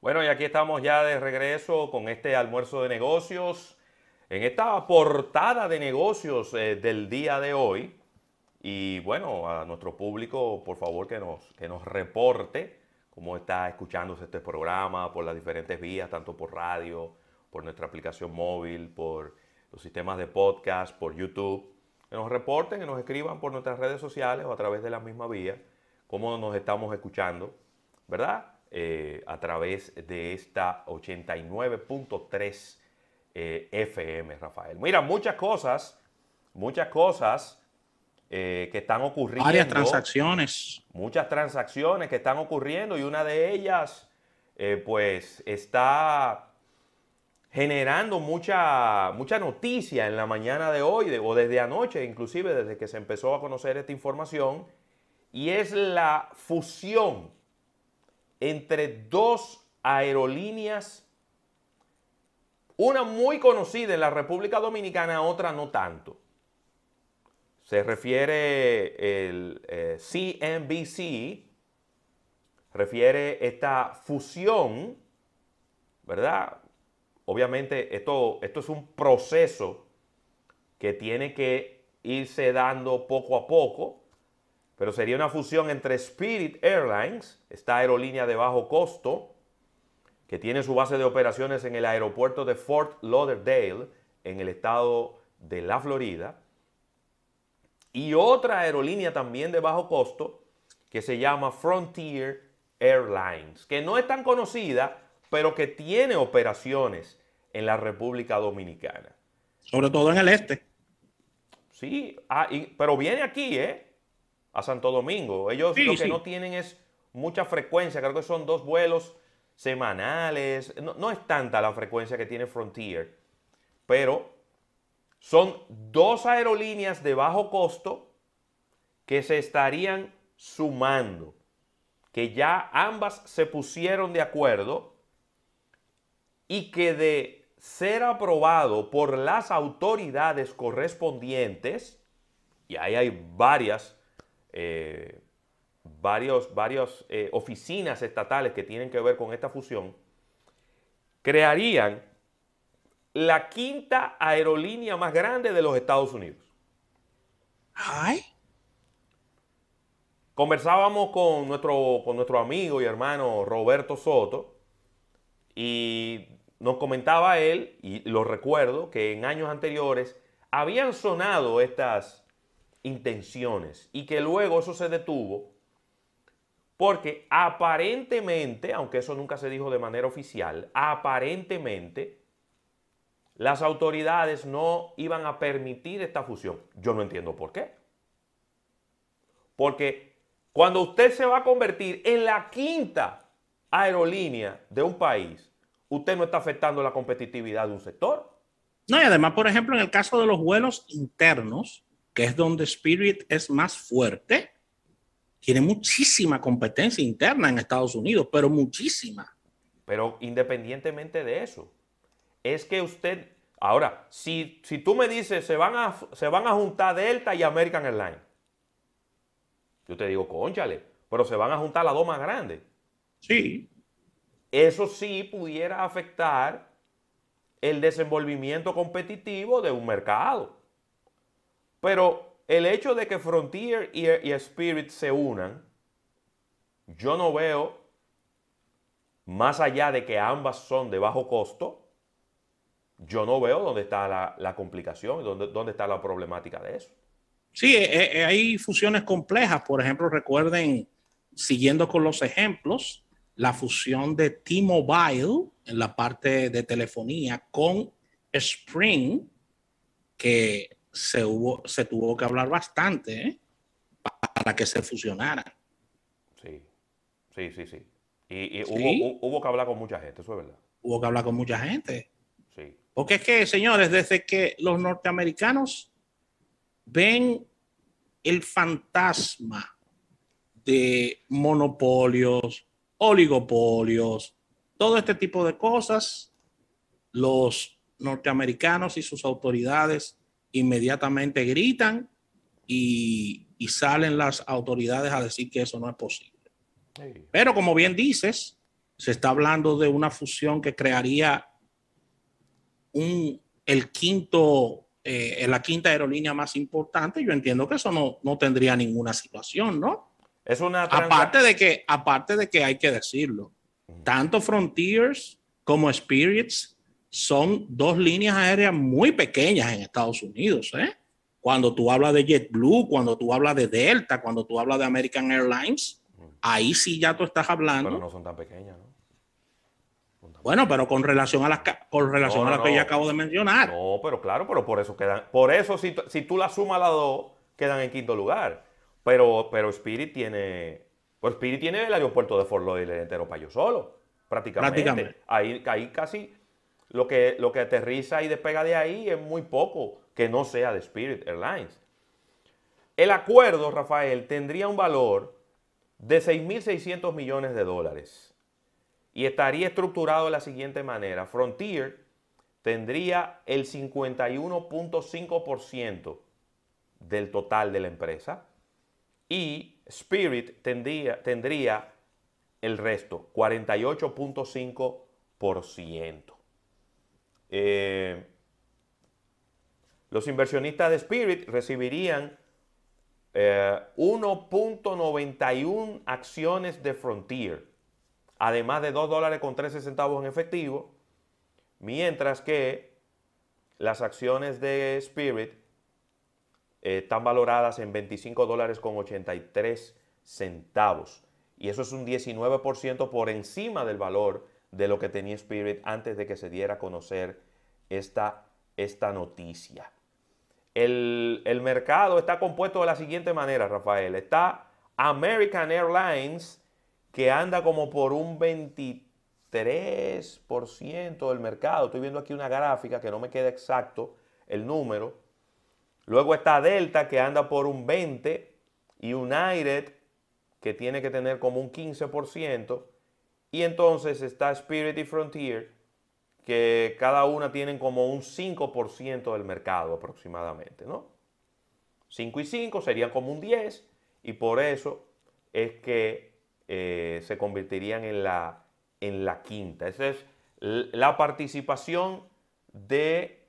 Bueno, y aquí estamos ya de regreso con este almuerzo de negocios. En esta portada de negocios eh, del día de hoy, y bueno, a nuestro público, por favor, que nos, que nos reporte cómo está escuchándose este programa por las diferentes vías, tanto por radio, por nuestra aplicación móvil, por los sistemas de podcast, por YouTube. Que nos reporten, que nos escriban por nuestras redes sociales o a través de la misma vía, cómo nos estamos escuchando, ¿verdad? Eh, a través de esta 89.3 eh, FM, Rafael. Mira, muchas cosas, muchas cosas eh, que están ocurriendo. Varias transacciones. Muchas transacciones que están ocurriendo y una de ellas, pues, está generando mucha, mucha noticia en la mañana de hoy, o desde anoche inclusive, desde que se empezó a conocer esta información, y es la fusión entre dos aerolíneas, una muy conocida en la República Dominicana, otra no tanto. Se refiere el CNBC, eh, refiere esta fusión, ¿verdad? Obviamente esto, esto es un proceso que tiene que irse dando poco a poco pero sería una fusión entre Spirit Airlines, esta aerolínea de bajo costo, que tiene su base de operaciones en el aeropuerto de Fort Lauderdale, en el estado de la Florida, y otra aerolínea también de bajo costo, que se llama Frontier Airlines, que no es tan conocida, pero que tiene operaciones en la República Dominicana. Sobre todo en el este. Sí, ah, pero viene aquí, ¿eh? a Santo Domingo. Ellos lo que no tienen es mucha frecuencia, creo que son dos vuelos semanales, no, no, es tanta la frecuencia que tiene Frontier, pero son dos aerolíneas de bajo costo que se estarían sumando, que ya ambas se pusieron de acuerdo y que de ser aprobado por las autoridades correspondientes, y ahí hay varias eh, varias eh, oficinas estatales que tienen que ver con esta fusión, crearían la quinta aerolínea más grande de los Estados Unidos. Conversábamos con nuestro, con nuestro amigo y hermano Roberto Soto y nos comentaba él, y lo recuerdo, que en años anteriores habían sonado estas, intenciones y que luego eso se detuvo porque aparentemente, aunque eso nunca se dijo de manera oficial, aparentemente las autoridades no iban a permitir esta fusión. Yo no entiendo por qué. Porque cuando usted se va a convertir en la quinta aerolínea de un país, usted no está afectando la competitividad de un sector. No, y además, por ejemplo, en el caso de los vuelos internos, que es donde Spirit es más fuerte, tiene muchísima competencia interna en Estados Unidos, pero muchísima. Pero independientemente de eso, es que usted, ahora, si, si tú me dices, se van, a, se van a juntar Delta y American Airlines, yo te digo, conchale, pero se van a juntar las dos más grandes. Sí. Eso sí pudiera afectar el desenvolvimiento competitivo de un mercado. Pero el hecho de que Frontier y, Spirit se unan, yo no veo, más allá de que ambas son de bajo costo, yo no veo dónde está la, complicación, dónde, dónde está la problemática de eso. Sí, eh, eh, eh, hay fusiones complejas. Por ejemplo, recuerden, siguiendo con los ejemplos, la fusión de T-Mobile en la parte de telefonía con Spring, que se, se tuvo que hablar bastante ¿eh? para que se fusionara. Sí, sí, sí, sí. Y, Hubo, hubo, que hablar con mucha gente, eso es verdad. Hubo que hablar con mucha gente. Sí. Porque es que, señores, desde que los norteamericanos ven el fantasma de monopolios, oligopolios, todo este tipo de cosas, los norteamericanos y sus autoridades inmediatamente gritan y, salen las autoridades a decir que eso no es posible. Pero como bien dices, se está hablando de una fusión que crearía el quinto, eh, la quinta aerolínea más importante. Yo entiendo que eso no, tendría ninguna situación, ¿no? Es una aparte de que aparte de que hay que decirlo, tanto Frontiers como Spirits son dos líneas aéreas muy pequeñas en Estados Unidos. ¿eh? Cuando tú hablas de JetBlue, cuando tú hablas de Delta, cuando tú hablas de American Airlines, ahí sí ya tú estás hablando. Pero no son tan pequeñas, ¿no? Bueno, pero con relación a las con relación a lo que yo acabo de mencionar. No, pero claro, pero por eso quedan. Por eso, si, tú las sumas a las dos, quedan en quinto lugar. Pero, pero Spirit tiene. Pues Spirit tiene el aeropuerto de Fort Lauderdale entero para yo solo. Prácticamente. prácticamente. Ahí, ahí casi lo que, lo que aterriza y despega de ahí es muy poco que no sea de Spirit Airlines. El acuerdo, Rafael, tendría un valor de 6.600 millones de dólares y estaría estructurado de la siguiente manera. Frontier tendría el 51.5% del total de la empresa y Spirit tendría, tendría el resto, 48.5%. Eh, los inversionistas de Spirit recibirían 1.91 eh, acciones de Frontier, además de 2 dólares con 13 centavos en efectivo, mientras que las acciones de Spirit eh, están valoradas en 25 dólares con 83 centavos. Y eso es un 19% por encima del valor de lo que tenía Spirit antes de que se diera a conocer esta, esta noticia. El, el, mercado está compuesto de la siguiente manera, Rafael. Está American Airlines, que anda como por un 23% del mercado. Estoy viendo aquí una gráfica que no me queda exacto el número. Luego está Delta, que anda por un 20%. y United, que tiene que tener como un 15%. Y entonces está Spirit y Frontier, que cada una tienen como un 5% del mercado aproximadamente, ¿no? 5 y 5 serían como un 10 y por eso es que eh, se convertirían en la, en la quinta. Esa es la participación de,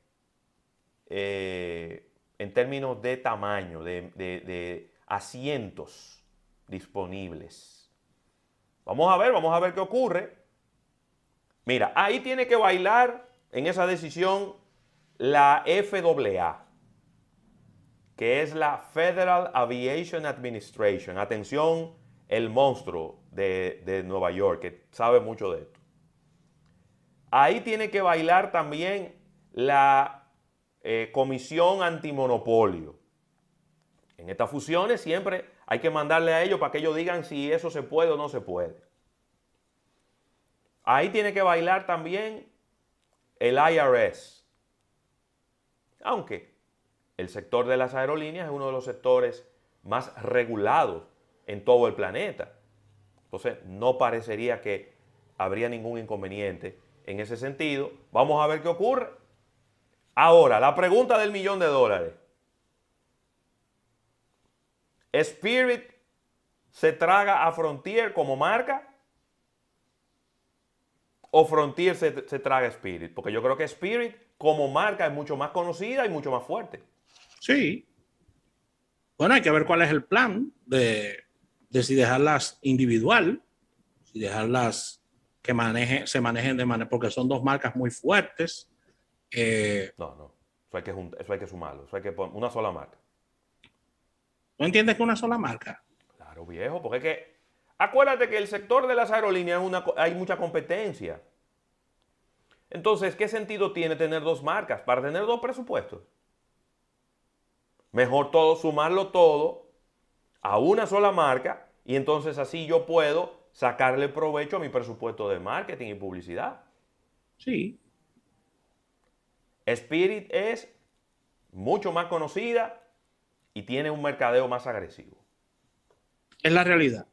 eh, en términos de tamaño, de asientos disponibles. Vamos a ver, vamos a ver qué ocurre. Mira, ahí tiene que bailar en esa decisión la FAA, que es la Federal Aviation Administration. Atención, el monstruo de, Nueva York, que sabe mucho de esto. Ahí tiene que bailar también la eh, Comisión Antimonopolio. En estas fusiones siempre hay que mandarle a ellos para que ellos digan si eso se puede o no se puede. Ahí tiene que bailar también el IRS. Aunque el sector de las aerolíneas es uno de los sectores más regulados en todo el planeta. Entonces, no parecería que habría ningún inconveniente en ese sentido. Vamos a ver qué ocurre. Ahora, la pregunta del millón de dólares. Spirit se traga a Frontier como marca. O Frontier se, traga a Spirit. Porque yo creo que Spirit como marca es mucho más conocida y mucho más fuerte. Sí. Bueno, hay que ver cuál es el plan de, si dejarlas individual, si dejarlas que maneje, se manejen de manera, porque son dos marcas muy fuertes. Eh, no, no, eso hay, que, eso hay que sumarlo, eso hay que poner una sola marca. No entiendes que una sola marca? Claro, viejo, porque es que. Acuérdate que el sector de las aerolíneas hay mucha competencia. Entonces, ¿qué sentido tiene tener dos marcas? Para tener dos presupuestos. Mejor todo, sumarlo todo a una sola marca y entonces así yo puedo sacarle provecho a mi presupuesto de marketing y publicidad. Sí. Spirit es mucho más conocida, y tiene un mercadeo más agresivo. Es la realidad.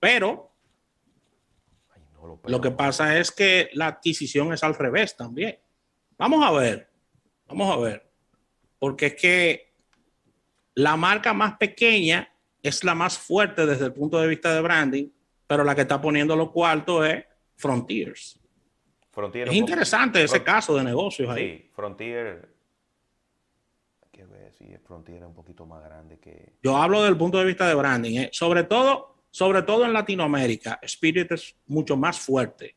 Pero, lo, que pasa es que la adquisición es al revés también. Vamos a ver, vamos a ver. Porque es que la marca más pequeña es la más fuerte desde el punto de vista de branding, pero la que está poniendo lo cuarto es Frontiers. Frontier es interesante ese caso de negocios ahí. Frontier que ver si Frontier un poquito más grande que... Yo hablo del punto de vista de branding, ¿eh? sobre, todo, sobre todo en Latinoamérica, Spirit es mucho más fuerte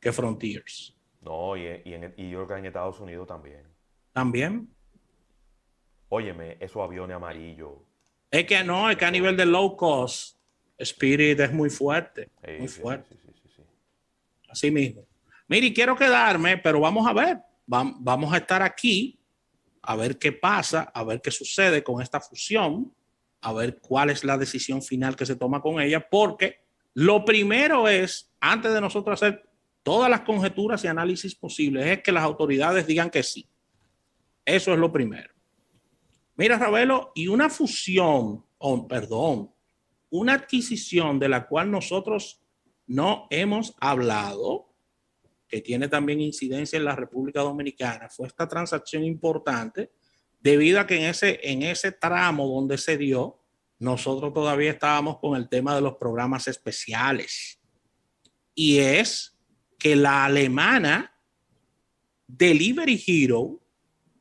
que Frontiers. No, y, en, y yo creo que en Estados Unidos también. ¿También? Óyeme, esos aviones amarillos. Es que no, es que a nivel de low cost, Spirit es muy fuerte. muy sí, fuerte. Sí, Así mismo. Mire, quiero quedarme, pero vamos a ver. Vamos a estar aquí a ver qué pasa, a ver qué sucede con esta fusión, a ver cuál es la decisión final que se toma con ella, porque lo primero es, antes de nosotros hacer todas las conjeturas y análisis posibles, es que las autoridades digan que sí. Eso es lo primero. Mira, Ravelo, y una fusión, oh, perdón, una adquisición de la cual nosotros no hemos hablado, que tiene también incidencia en la República Dominicana, fue esta transacción importante debido a que en ese, en ese tramo donde se dio, nosotros todavía estábamos con el tema de los programas especiales. Y es que la alemana Delivery Hero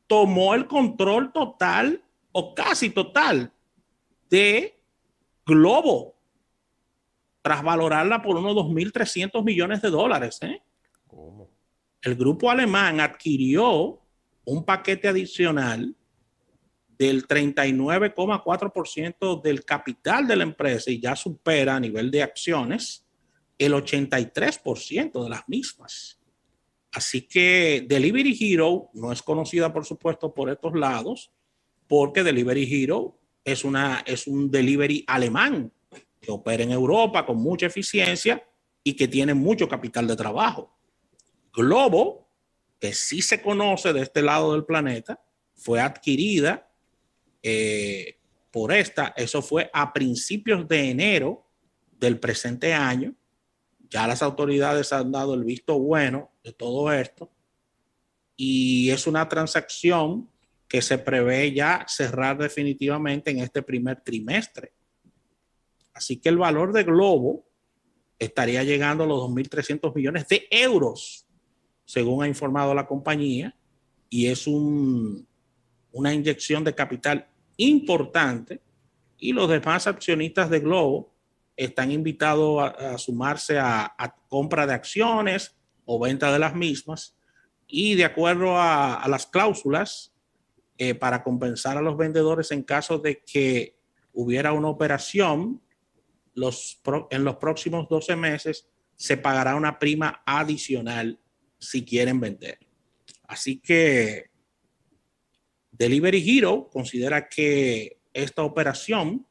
tomó el control total o casi total de Globo, tras valorarla por unos 2.300 millones de dólares. ¿eh? El grupo alemán adquirió un paquete adicional del 39,4% del capital de la empresa y ya supera a nivel de acciones el 83% de las mismas. Así que Delivery Hero no es conocida, por supuesto, por estos lados, porque Delivery Hero es, una, es un delivery alemán que opera en Europa con mucha eficiencia y que tiene mucho capital de trabajo globo, que sí se conoce de este lado del planeta, fue adquirida eh, por esta. Eso fue a principios de enero del presente año. Ya las autoridades han dado el visto bueno de todo esto. Y es una transacción que se prevé ya cerrar definitivamente en este primer trimestre. Así que el valor de Globo estaría llegando a los 2.300 millones de euros según ha informado la compañía, y es un, una inyección de capital importante y los demás accionistas de Globo están invitados a, sumarse a, compra de acciones o venta de las mismas y de acuerdo a, las cláusulas eh, para compensar a los vendedores en caso de que hubiera una operación en los próximos 12 meses se pagará una prima adicional si quieren vender. Así que Delivery Hero considera que esta operación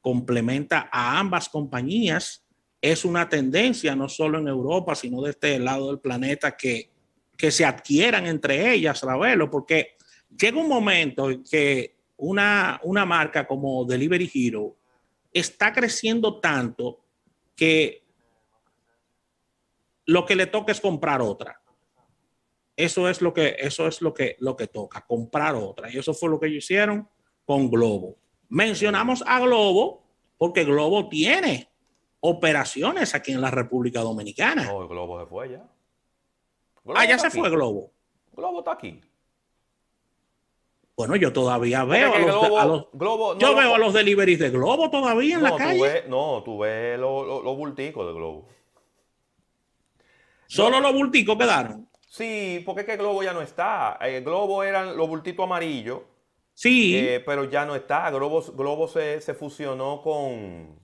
complementa a ambas compañías. Es una tendencia no solo en Europa, sino de este lado del planeta que, que se adquieran entre ellas, Ravelo, porque llega un momento en que una, una marca como Delivery Hero está creciendo tanto que lo que le toca es comprar otra. Eso es lo que, eso es lo que, lo que toca, comprar otra. Y eso fue lo que ellos hicieron con Globo. Mencionamos a Globo porque Globo tiene operaciones aquí en la República Dominicana. No, Globo se fue ya. ah, ya se fue Globo. Globo está aquí. Bueno, yo todavía veo a los, yo veo a los deliveries de Globo todavía en la calle. no, tú ves los bulticos de Globo. Solo los bulticos quedaron. Sí, porque es que Globo ya no está. Eh, Globo eran los bultitos amarillos. Sí. Eh, pero ya no está. Globo, Globo se, fusionó con.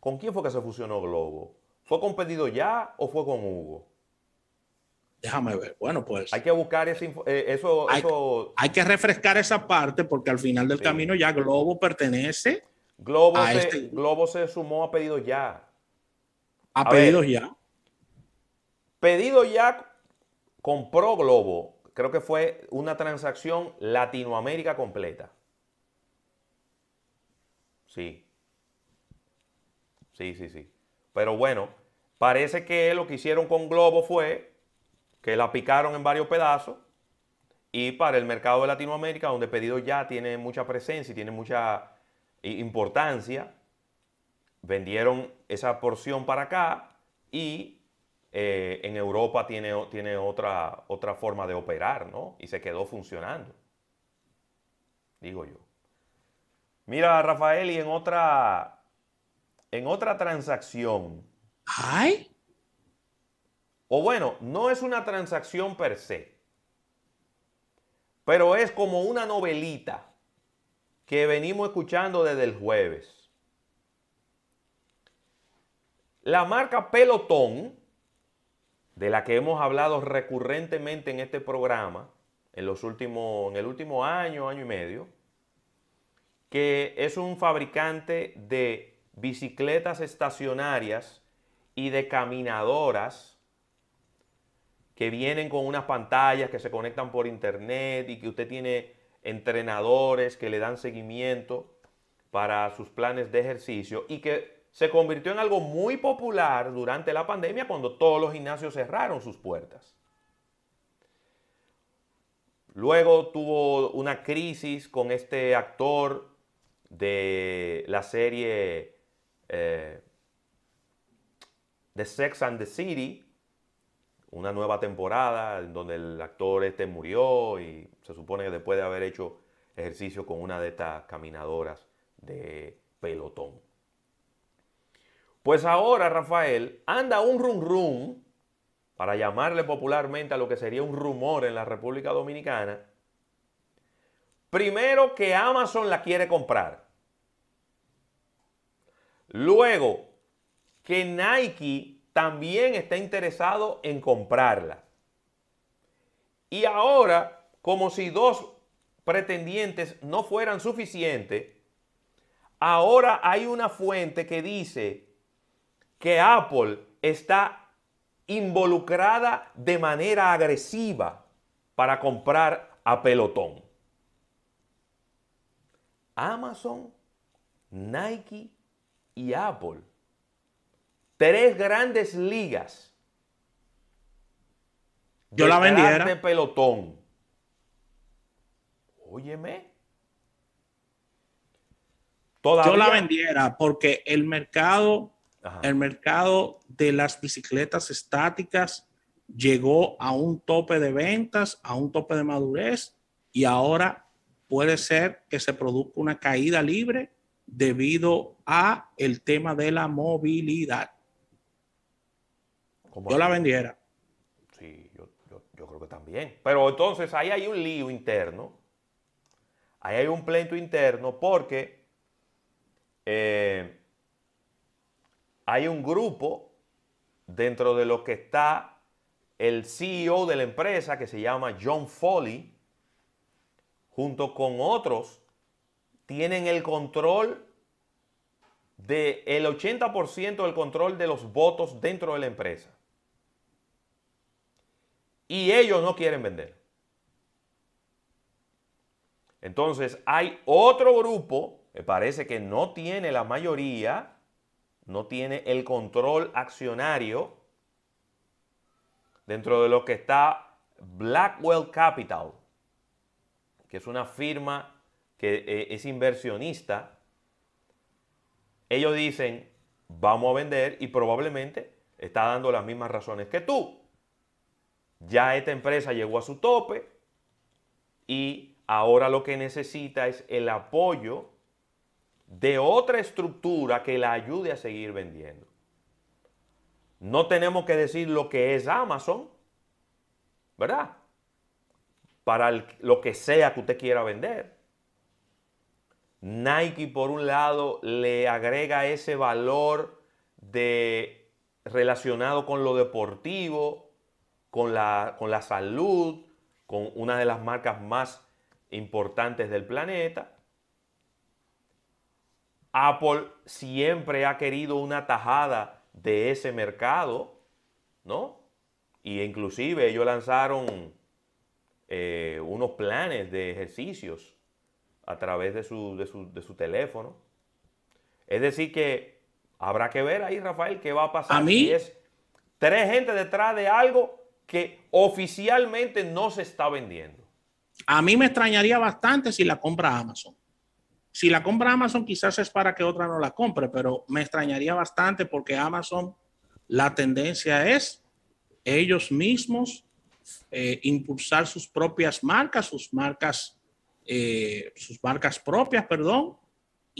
¿Con quién fue que se fusionó Globo? ¿Fue con Pedido Ya o fue con Hugo? Déjame ver. Bueno, pues. Hay que buscar ese, eh, eso, hay, que refrescar esa parte porque al final del camino ya Globo pertenece. Globo, se, este Globo se sumó a Pedido Ya. A, Pedido Ya. Pedido Ya compró Globo, creo que fue una transacción Latinoamérica completa. Sí. Sí, sí, sí. Pero bueno, parece que lo que hicieron con Globo fue que la picaron en varios pedazos y para el mercado de Latinoamérica, donde pedido ya tiene mucha presencia y tiene mucha importancia, vendieron esa porción para acá y eh, en Europa tiene, tiene otra, otra forma de operar, ¿no? Y se quedó funcionando, digo yo. Mira, Rafael, y en otra, en otra transacción. ¿Ay? O bueno, no es una transacción per se, pero es como una novelita que venimos escuchando desde el jueves. La marca Pelotón de la que hemos hablado recurrentemente en este programa, en, los últimos, en el último año, año y medio, que es un fabricante de bicicletas estacionarias y de caminadoras que vienen con unas pantallas que se conectan por internet y que usted tiene entrenadores que le dan seguimiento para sus planes de ejercicio y que se convirtió en algo muy popular durante la pandemia cuando todos los gimnasios cerraron sus puertas. Luego tuvo una crisis con este actor de la serie eh, The Sex and the City, una nueva temporada en donde el actor este murió y se supone que después de haber hecho ejercicio con una de estas caminadoras de pelotón. Pues ahora, Rafael, anda un rum rum, para llamarle popularmente a lo que sería un rumor en la República Dominicana. Primero que Amazon la quiere comprar. Luego que Nike también está interesado en comprarla. Y ahora, como si dos pretendientes no fueran suficientes, ahora hay una fuente que dice que Apple está involucrada de manera agresiva para comprar a pelotón. Amazon, Nike y Apple. Tres grandes ligas. Yo la vendiera. De pelotón. Óyeme. Yo la vendiera porque el mercado el mercado de las bicicletas estáticas llegó a un tope de ventas, a un tope de madurez y ahora puede ser que se produzca una caída libre debido a el tema de la movilidad. Yo la vendiera. Sí, yo, creo que también. Pero entonces ahí hay un lío interno. Ahí hay un pleito interno porque eh, hay un grupo dentro de lo que está el CEO de la empresa que se llama John Foley, junto con otros, tienen el control del 80% del control de los votos dentro de la empresa. Y ellos no quieren vender. Entonces hay otro grupo, me parece que no tiene la mayoría, no tiene el control accionario dentro de lo que está Blackwell Capital, que es una firma que eh, es inversionista. Ellos dicen, vamos a vender y probablemente está dando las mismas razones que tú. Ya esta empresa llegó a su tope y ahora lo que necesita es el apoyo de otra estructura que la ayude a seguir vendiendo. No tenemos que decir lo que es Amazon, ¿verdad? Para lo que sea que usted quiera vender. Nike, por un lado, le agrega ese valor de, relacionado con lo deportivo, con la, con la salud, con una de las marcas más importantes del planeta. Apple siempre ha querido una tajada de ese mercado, ¿no? Y inclusive ellos lanzaron eh, unos planes de ejercicios a través de su, de, su, teléfono. Es decir que habrá que ver ahí, Rafael, qué va a pasar. A mí. es tres gente detrás de algo que oficialmente no se está vendiendo. A mí me extrañaría bastante si la compra Amazon. Si la compra Amazon, quizás es para que otra no la compre, pero me extrañaría bastante porque Amazon, la tendencia es ellos mismos eh, impulsar sus propias marcas, sus marcas, eh, sus marcas propias, perdón,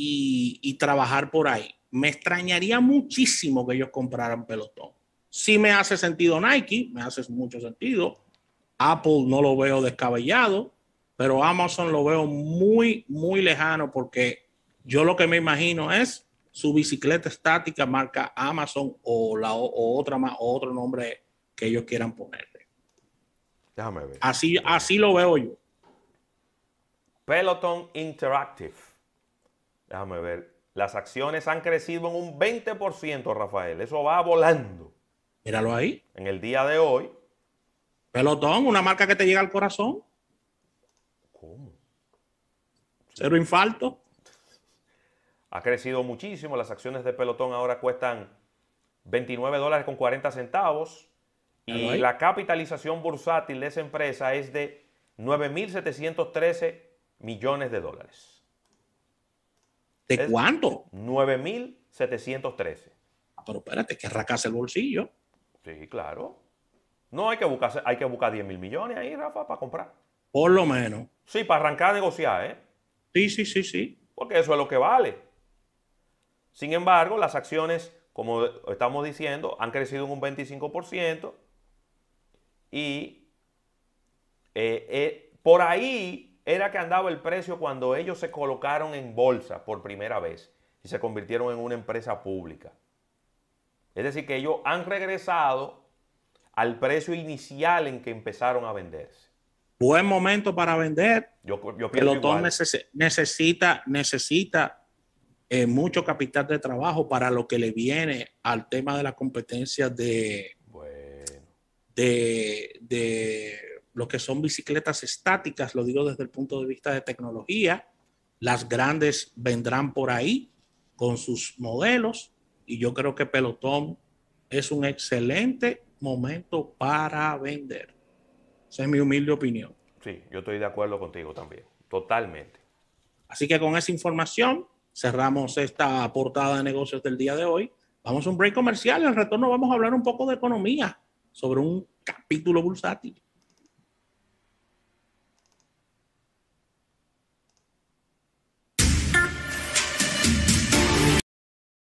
y, trabajar por ahí. Me extrañaría muchísimo que ellos compraran pelotón. Si me hace sentido Nike, me hace mucho sentido. Apple no lo veo descabellado pero Amazon lo veo muy, muy lejano porque yo lo que me imagino es su bicicleta estática marca Amazon o, la, otra más, otro nombre que ellos quieran ponerle. Déjame ver. Así, así lo veo yo. Peloton Interactive. Déjame ver. Las acciones han crecido en un 20%, Rafael. Eso va volando. Míralo ahí. En el día de hoy. Peloton, una marca que te llega al corazón. Cero infarto. Ha crecido muchísimo. Las acciones de pelotón ahora cuestan 29 dólares con 40 centavos. Y la capitalización bursátil de esa empresa es de 9.713 millones de dólares. ¿De cuánto? 9.713. Ah, pero espérate, que arracase el bolsillo. Sí, claro. No, hay que buscar, hay que buscar 10 millones ahí, Rafa, para comprar. Por lo menos. Sí, para arrancar a negociar, ¿eh? Sí, sí, sí, sí. Porque eso es lo que vale. Sin embargo, las acciones, como estamos diciendo, han crecido en un 25% y eh, eh, por ahí era que andaba el precio cuando ellos se colocaron en bolsa por primera vez y se convirtieron en una empresa pública. Es decir, que ellos han regresado al precio inicial en que empezaron a venderse. Buen momento para vender. Yo, yo Pelotón necesita, necesita eh, mucho capital de trabajo para lo que le viene al tema de la competencia de, de, de lo que son bicicletas estáticas, lo digo desde el punto de vista de tecnología. Las grandes vendrán por ahí con sus modelos y yo creo que Pelotón es un excelente momento para vender. Esa es mi humilde opinión. Sí, yo estoy de acuerdo contigo también, totalmente. Así que con esa información cerramos esta portada de negocios del día de hoy. Vamos a un break comercial y al retorno vamos a hablar un poco de economía sobre un capítulo bursátil.